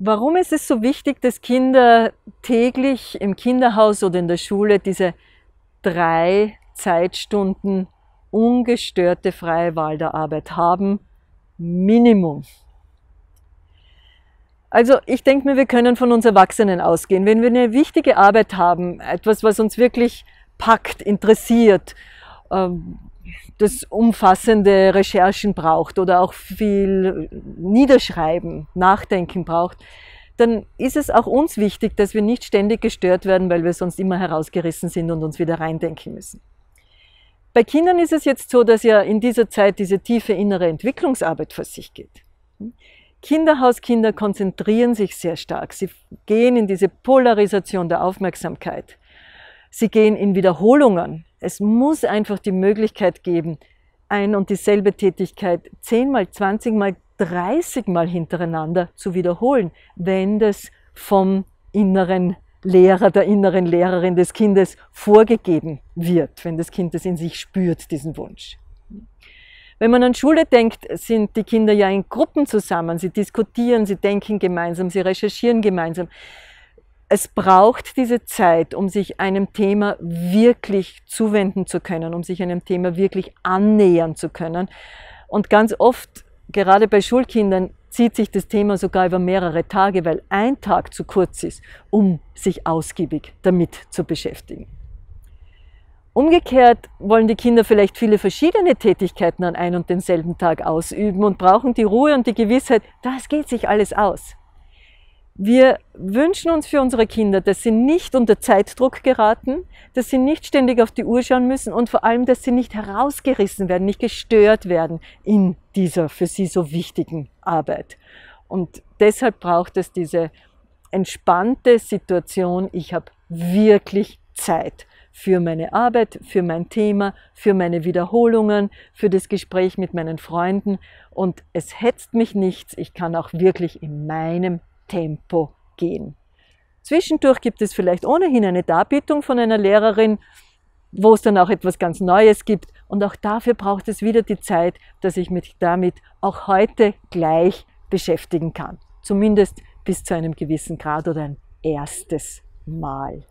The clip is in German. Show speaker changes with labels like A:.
A: Warum ist es so wichtig, dass Kinder täglich im Kinderhaus oder in der Schule diese drei Zeitstunden ungestörte freie Wahl der Arbeit haben? Minimum. Also ich denke mir, wir können von uns Erwachsenen ausgehen. Wenn wir eine wichtige Arbeit haben, etwas, was uns wirklich packt, interessiert, ähm, das umfassende Recherchen braucht oder auch viel Niederschreiben, Nachdenken braucht, dann ist es auch uns wichtig, dass wir nicht ständig gestört werden, weil wir sonst immer herausgerissen sind und uns wieder reindenken müssen. Bei Kindern ist es jetzt so, dass ja in dieser Zeit diese tiefe innere Entwicklungsarbeit vor sich geht. Kinderhauskinder konzentrieren sich sehr stark. Sie gehen in diese Polarisation der Aufmerksamkeit. Sie gehen in Wiederholungen. Es muss einfach die Möglichkeit geben, ein und dieselbe Tätigkeit 10 mal, 20 mal, 30 mal hintereinander zu wiederholen, wenn das vom inneren Lehrer, der inneren Lehrerin des Kindes vorgegeben wird, wenn das Kind das in sich spürt, diesen Wunsch. Wenn man an Schule denkt, sind die Kinder ja in Gruppen zusammen, sie diskutieren, sie denken gemeinsam, sie recherchieren gemeinsam es braucht diese Zeit, um sich einem Thema wirklich zuwenden zu können, um sich einem Thema wirklich annähern zu können. Und ganz oft, gerade bei Schulkindern, zieht sich das Thema sogar über mehrere Tage, weil ein Tag zu kurz ist, um sich ausgiebig damit zu beschäftigen. Umgekehrt wollen die Kinder vielleicht viele verschiedene Tätigkeiten an einem und demselben Tag ausüben und brauchen die Ruhe und die Gewissheit, das geht sich alles aus. Wir wünschen uns für unsere Kinder, dass sie nicht unter Zeitdruck geraten, dass sie nicht ständig auf die Uhr schauen müssen und vor allem, dass sie nicht herausgerissen werden, nicht gestört werden in dieser für sie so wichtigen Arbeit. Und deshalb braucht es diese entspannte Situation, ich habe wirklich Zeit für meine Arbeit, für mein Thema, für meine Wiederholungen, für das Gespräch mit meinen Freunden und es hetzt mich nichts, ich kann auch wirklich in meinem Tempo gehen. Zwischendurch gibt es vielleicht ohnehin eine Darbietung von einer Lehrerin, wo es dann auch etwas ganz Neues gibt. Und auch dafür braucht es wieder die Zeit, dass ich mich damit auch heute gleich beschäftigen kann. Zumindest bis zu einem gewissen Grad oder ein erstes Mal.